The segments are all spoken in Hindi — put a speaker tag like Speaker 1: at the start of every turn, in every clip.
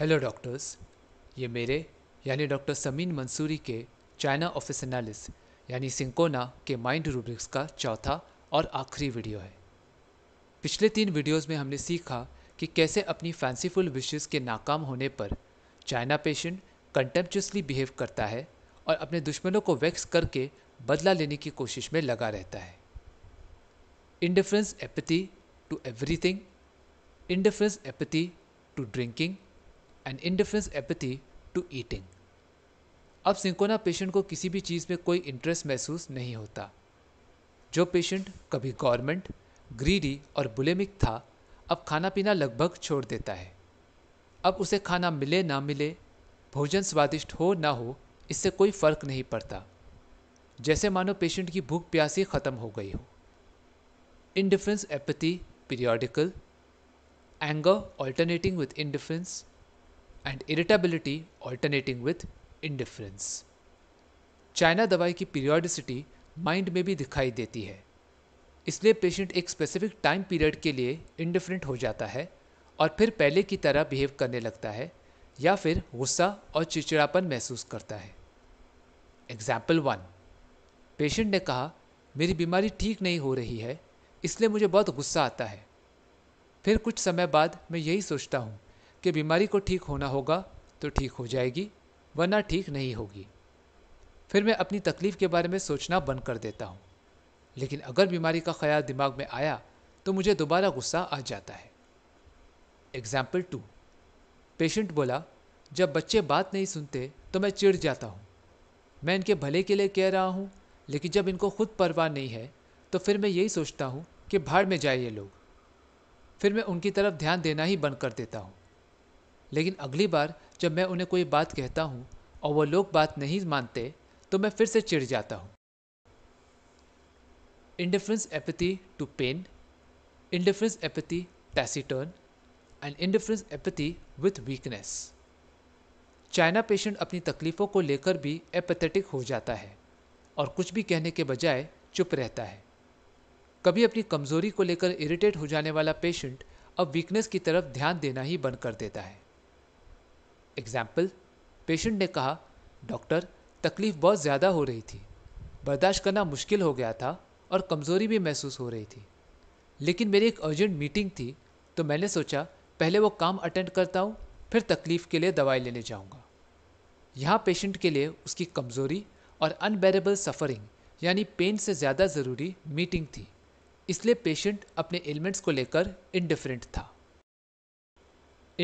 Speaker 1: हेलो डॉक्टर्स ये मेरे यानी डॉक्टर समीन मंसूरी के चाइना ऑफिस एनालिस यानी सिंकोना के माइंड रूब्रिक्स का चौथा और आखिरी वीडियो है पिछले तीन वीडियोस में हमने सीखा कि कैसे अपनी फैंसीफुल विशेज़ के नाकाम होने पर चाइना पेशेंट कंटेम्पचुअसली बिहेव करता है और अपने दुश्मनों को वैक्स करके बदला लेने की कोशिश में लगा रहता है indifference apathy to everything indifference apathy to drinking and indifference apathy to eating अब सिंकोना पेशेंट को किसी भी चीज़ में कोई इंटरेस्ट महसूस नहीं होता जो पेशेंट कभी गवर्नमेंट ग्रीडी और बुलेमिक था अब खाना पीना लगभग छोड़ देता है अब उसे खाना मिले ना मिले भोजन स्वादिष्ट हो ना हो इससे कोई फर्क नहीं पड़ता जैसे मानो पेशेंट की भूख प्यासी ख़त्म हो गई हो indifference apathy periodical anger alternating with indifference and irritability alternating with indifference China दवाई की पीरियडिसिटी माइंड में भी दिखाई देती है इसलिए पेशेंट एक स्पेसिफिक टाइम पीरियड के लिए इंडिफरेंट हो जाता है और फिर पहले की तरह बिहेव करने लगता है या फिर गुस्सा और चिड़चिड़ापन महसूस करता है एग्जाम्पल वन पेशेंट ने कहा मेरी बीमारी ठीक नहीं हो रही है इसलिए मुझे बहुत गुस्सा आता है फिर कुछ समय बाद मैं यही सोचता हूँ कि बीमारी को ठीक होना होगा तो ठीक हो जाएगी वरना ठीक नहीं होगी फिर मैं अपनी तकलीफ़ के बारे में सोचना बंद कर देता हूँ लेकिन अगर बीमारी का ख्याल दिमाग में आया तो मुझे दोबारा गुस्सा आ जाता है एग्ज़ाम्पल टू पेशेंट बोला जब बच्चे बात नहीं सुनते तो मैं चिढ़ जाता हूँ मैं इनके भले के लिए कह रहा हूँ लेकिन जब इनको खुद परवाह नहीं है तो फिर मैं यही सोचता हूँ कि भाड़ में जाए ये लोग फिर मैं उनकी तरफ ध्यान देना ही बंद कर देता हूँ लेकिन अगली बार जब मैं उन्हें कोई बात कहता हूँ और वो लोग बात नहीं मानते तो मैं फिर से चिढ़ जाता हूँ indifference apathy to pain indifference apathy taciturn and indifference apathy with weakness China patient अपनी तकलीफ़ों को लेकर भी एपथेटिक हो जाता है और कुछ भी कहने के बजाय चुप रहता है कभी अपनी कमजोरी को लेकर इरिटेट हो जाने वाला पेशेंट अब वीकनेस की तरफ ध्यान देना ही बंद कर देता है एग्जाम्पल पेशेंट ने कहा डॉक्टर तकलीफ बहुत ज़्यादा हो रही थी बर्दाश्त करना मुश्किल हो गया था और कमज़ोरी भी महसूस हो रही थी लेकिन मेरी एक अर्जेंट मीटिंग थी तो मैंने सोचा पहले वो काम अटेंड करता हूँ फिर तकलीफ के लिए दवाई लेने जाऊँगा यहाँ पेशेंट के लिए उसकी कमज़ोरी और अनबेरेबल सफरिंग यानी पेन से ज़्यादा ज़रूरी मीटिंग थी इसलिए पेशेंट अपने एलिमेंट्स को लेकर इनडिफरेंट था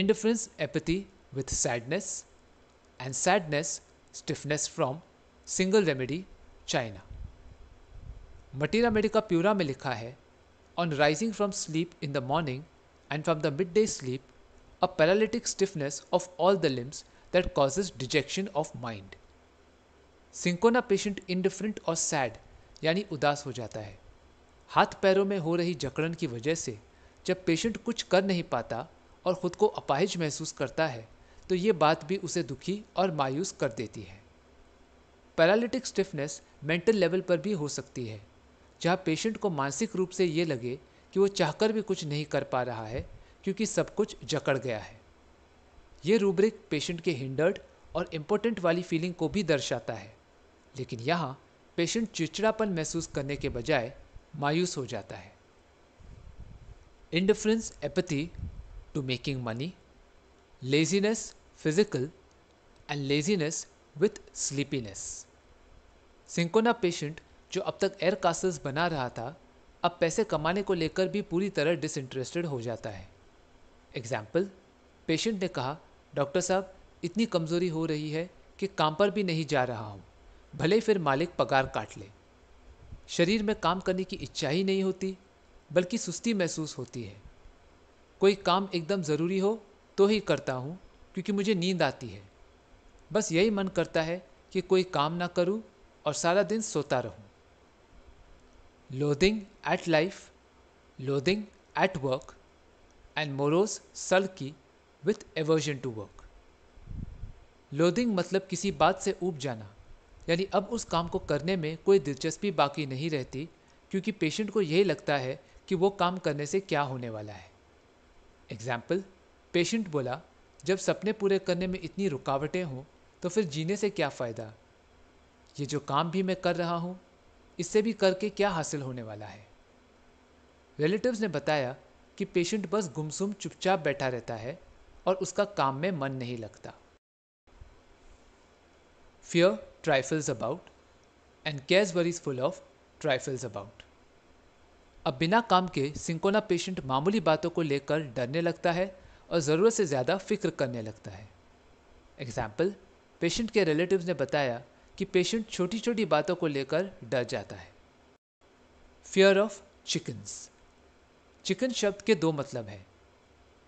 Speaker 1: indifference apathy with sadness, and sadness, stiffness from single remedy China materia medica pura में लिखा है on rising from sleep in the morning and from the mid day sleep a paralytic stiffness of all the limbs that causes dejection of mind cinchona patient indifferent और सैड यानी उदास हो जाता है हाथ पैरों में हो रही जकड़न की वजह से जब पेशेंट कुछ कर नहीं पाता और खुद को अपाहिज महसूस करता है तो ये बात भी उसे दुखी और मायूस कर देती है पैरालिटिक स्टिफनेस मेंटल लेवल पर भी हो सकती है जहाँ पेशेंट को मानसिक रूप से ये लगे कि वो चाहकर भी कुछ नहीं कर पा रहा है क्योंकि सब कुछ जकड़ गया है ये रूब्रिक पेशेंट के हिंडर्ड और इम्पोर्टेंट वाली फीलिंग को भी दर्शाता है लेकिन यहाँ पेशेंट चिड़चिड़ापन महसूस करने के बजाय मायूस हो जाता है indifference apathy to making money laziness physical and laziness with sleepiness cinchona patient जो अब तक एयर कासल्स बना रहा था अब पैसे कमाने को लेकर भी पूरी तरह डिसइंटरेस्टेड हो जाता है एग्जाम्पल पेशेंट ने कहा डॉक्टर साहब इतनी कमज़ोरी हो रही है कि काम पर भी नहीं जा रहा हूँ भले फिर मालिक पगार काट ले शरीर में काम करने की इच्छा ही नहीं होती बल्कि सुस्ती महसूस होती है कोई काम एकदम ज़रूरी हो तो ही करता हूँ क्योंकि मुझे नींद आती है बस यही मन करता है कि कोई काम ना करूँ और सारा दिन सोता रहूँ loathing at life loathing at work and morose sulky with aversion to work loathing मतलब किसी बात से ऊब जाना यानी अब उस काम को करने में कोई दिलचस्पी बाकी नहीं रहती क्योंकि पेशेंट को यही लगता है कि वो काम करने से क्या होने वाला है एग्जाम्पल पेशेंट बोला जब सपने पूरे करने में इतनी रुकावटें हों तो फिर जीने से क्या फ़ायदा ये जो काम भी मैं कर रहा हूँ इससे भी करके क्या हासिल होने वाला है रिलेटिव्स ने बताया कि पेशेंट बस गुमसुम चुपचाप बैठा रहता है और उसका काम में मन नहीं लगता fear trifles about and cares worries full of trifles about अब बिना काम के सिंकोना पेशेंट मामूली बातों को लेकर डरने लगता है और ज़रूरत से ज़्यादा फिक्र करने लगता है एग्ज़ाम्पल पेशेंट के रिलेटिव्स ने बताया कि पेशेंट छोटी छोटी बातों को लेकर डर जाता है फियर ऑफ चिकन्स चिकन शब्द के दो मतलब हैं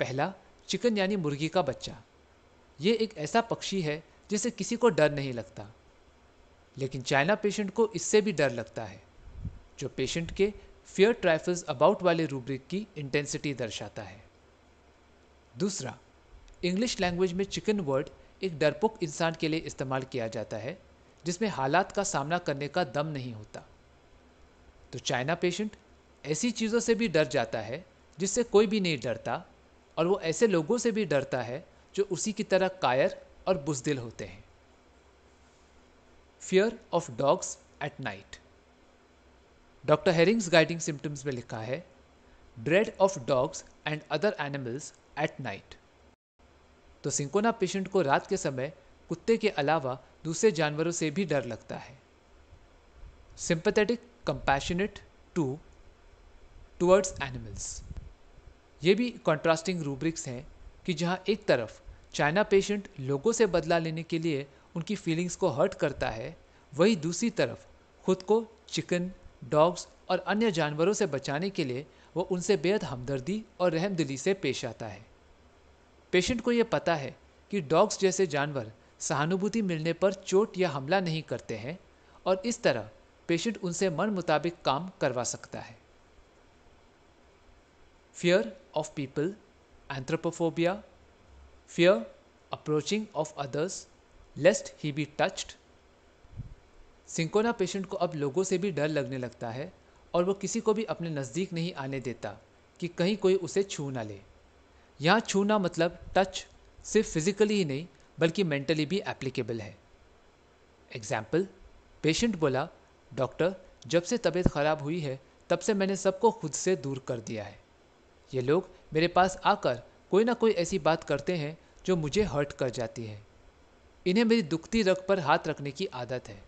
Speaker 1: पहला चिकन यानी मुर्गी का बच्चा ये एक ऐसा पक्षी है जिसे किसी को डर नहीं लगता लेकिन चाइना पेशेंट को इससे भी डर लगता है जो पेशेंट के फियर ट्राइफल्स अबाउट वाले रूब्रिक की इंटेंसिटी दर्शाता है दूसरा इंग्लिश लैंग्वेज में चिकन वर्ड एक डरपोक इंसान के लिए इस्तेमाल किया जाता है जिसमें हालात का सामना करने का दम नहीं होता तो चाइना पेशेंट ऐसी चीज़ों से भी डर जाता है जिससे कोई भी नहीं डरता और वो ऐसे लोगों से भी डरता है जो उसी की तरह कायर और बुजदिल होते हैं fear of dogs at night doctor Hering's guiding symptoms में लिखा है dread of dogs and other animals at night तो सिंकोना पेशेंट को रात के समय कुत्ते के अलावा दूसरे जानवरों से भी डर लगता है sympathetic compassionate to towards animals ये भी कॉन्ट्रास्टिंग रूब्रिक्स हैं कि जहाँ एक तरफ चाइना पेशेंट लोगों से बदला लेने के लिए उनकी फीलिंग्स को हर्ट करता है वही दूसरी तरफ खुद को चिकन डॉग्स और अन्य जानवरों से बचाने के लिए वो उनसे बेहद हमदर्दी और रहम दिली से पेश आता है पेशेंट को ये पता है कि डॉग्स जैसे जानवर सहानुभूति मिलने पर चोट या हमला नहीं करते हैं और इस तरह पेशेंट उनसे मन मुताबिक काम करवा सकता है fear of people anthropophobia fear approaching of others lest he be touched cinchona patient को अब लोगों से भी डर लगने लगता है और वो किसी को भी अपने नज़दीक नहीं आने देता कि कहीं कोई उसे छू ना ले यहाँ छूना मतलब टच सिर्फ फिजिकली ही नहीं बल्कि मेंटली भी एप्लीकेबल है एग्जाम्पल पेशेंट बोला डॉक्टर जब से तबीयत ख़राब हुई है तब से मैंने सबको खुद से दूर कर दिया है ये लोग मेरे पास आकर कोई ना कोई ऐसी बात करते हैं जो मुझे हर्ट कर जाती है इन्हें मेरी दुखती रख पर हाथ रखने की आदत है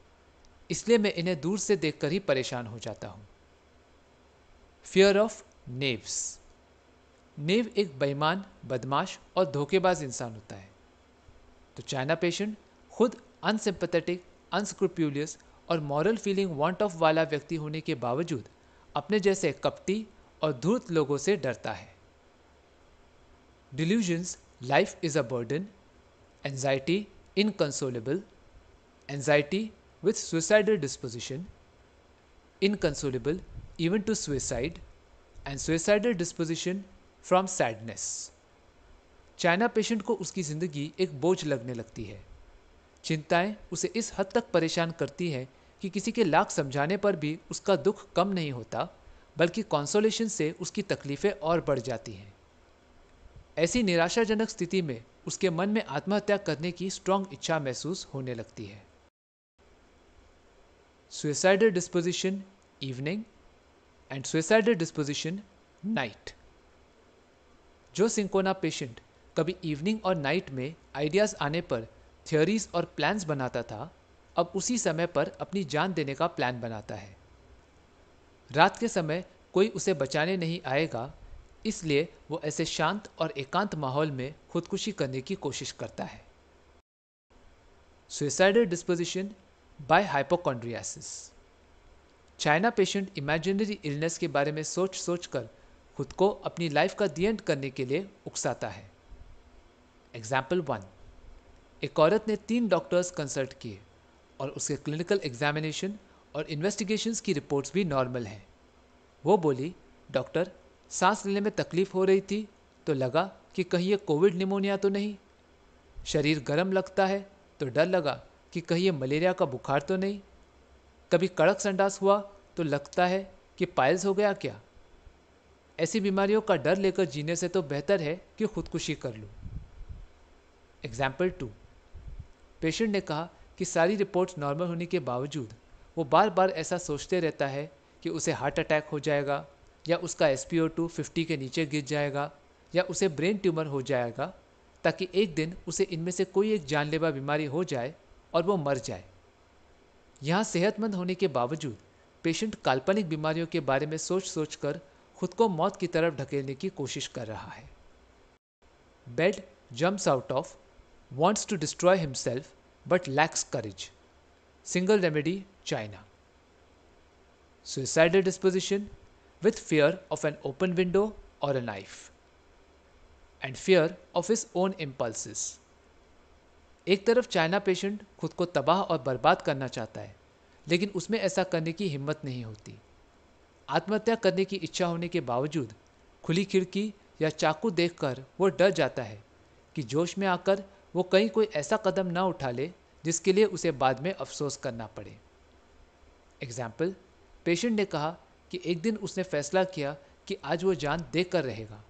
Speaker 1: इसलिए मैं इन्हें दूर से देखकर ही परेशान हो जाता हूँ फियर ऑफ नेव्स नेव एक बेईमान बदमाश और धोखेबाज इंसान होता है तो चाइना पेशेंट खुद अनसिंपथेटिक अनस्क्रुप्यूलियस और मॉरल फीलिंग वांट ऑफ वाला व्यक्ति होने के बावजूद अपने जैसे कपटी और धूर्त लोगों से डरता है delusions life is a burden anxiety inconsolable anxiety with suicidal disposition inconsolable even to suicide, and suicidal disposition from sadness China patient को उसकी ज़िंदगी एक बोझ लगने लगती है चिंताएं उसे इस हद तक परेशान करती हैं कि किसी के लाख समझाने पर भी उसका दुख कम नहीं होता बल्कि कॉन्सोलेशन से उसकी तकलीफ़ें और बढ़ जाती हैं ऐसी निराशाजनक स्थिति में उसके मन में आत्महत्या करने की स्ट्रॉन्ग इच्छा महसूस होने लगती है suicidal disposition evening and suicidal disposition night जो सिंकोना पेशेंट कभी इवनिंग और नाइट में आइडियाज आने पर थियोरीज और प्लान्स बनाता था अब उसी समय पर अपनी जान देने का प्लान बनाता है रात के समय कोई उसे बचाने नहीं आएगा इसलिए वो ऐसे शांत और एकांत माहौल में खुदकुशी करने की कोशिश करता है suicidal disposition by hypochondriasis China patient imaginary illness के बारे में सोच सोच कर खुद को अपनी लाइफ का दी एंड करने के लिए उकसाता है एग्जाम्पल वन एक औरत ने तीन डॉक्टर्स कंसल्ट किए और उसके क्लिनिकल एग्जामिनेशन और इन्वेस्टिगेशंस की रिपोर्ट्स भी नॉर्मल हैं वो बोली डॉक्टर सांस लेने में तकलीफ हो रही थी तो लगा कि कहीं ये कोविड निमोनिया तो नहीं शरीर गर्म लगता है तो डर लगा कि कहीं ये मलेरिया का बुखार तो नहीं कभी कड़क संडास हुआ तो लगता है कि पायल्स हो गया क्या ऐसी बीमारियों का डर लेकर जीने से तो बेहतर है कि खुदकुशी कर लूँ एग्जाम्पल टू पेशेंट ने कहा कि सारी रिपोर्ट नॉर्मल होने के बावजूद वो बार बार ऐसा सोचते रहता है कि उसे हार्ट अटैक हो जाएगा या उसका S P O two fifty के नीचे गिर जाएगा या उसे ब्रेन ट्यूमर हो जाएगा ताकि एक दिन उसे इनमें से कोई एक जानलेवा बीमारी हो जाए और वो मर जाए यहाँ सेहतमंद होने के बावजूद पेशेंट काल्पनिक बीमारियों के बारे में सोच सोच कर खुद को मौत की तरफ ढकेलने की कोशिश कर रहा है bed jumps out of wants to destroy himself but lacks courage single remedy China suicidal disposition with fear of an open window और a knife and fear of his own impulses एक तरफ चाइना पेशेंट खुद को तबाह और बर्बाद करना चाहता है लेकिन उसमें ऐसा करने की हिम्मत नहीं होती आत्महत्या करने की इच्छा होने के बावजूद खुली खिड़की या चाकू देखकर वो डर जाता है कि जोश में आकर वो कहीं कोई ऐसा कदम ना उठा ले जिसके लिए उसे बाद में अफसोस करना पड़े एग्जाम्पल पेशेंट ने कहा कि एक दिन उसने फैसला किया कि आज वो जान देख कर रहेगा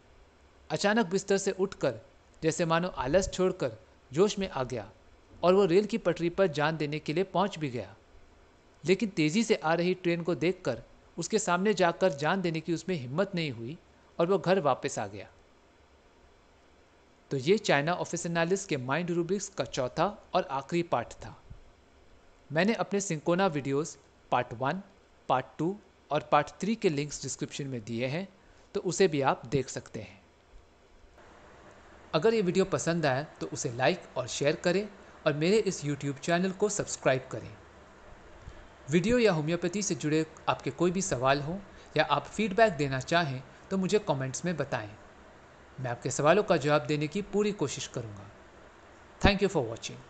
Speaker 1: अचानक बिस्तर से उठकर जैसे मानो आलस छोड़कर जोश में आ गया और वो रेल की पटरी पर जान देने के लिए पहुंच भी गया लेकिन तेज़ी से आ रही ट्रेन को देखकर उसके सामने जाकर जान देने की उसमें हिम्मत नहीं हुई और वह घर वापस आ गया तो ये चाइना ऑफिस एनालिस के माइंड रूबिक्स का चौथा और आखिरी पार्ट था मैंने अपने cinchona videos part one part two और पार्ट थ्री के लिंक्स डिस्क्रिप्शन में दिए हैं तो उसे भी आप देख सकते हैं अगर ये वीडियो पसंद आए तो उसे लाइक और शेयर करें और मेरे इस यूट्यूब चैनल को सब्सक्राइब करें वीडियो या होम्योपैथी से जुड़े आपके कोई भी सवाल हो या आप फीडबैक देना चाहें तो मुझे कमेंट्स में बताएं मैं आपके सवालों का जवाब देने की पूरी कोशिश करूँगा थैंक यू फॉर वॉचिंग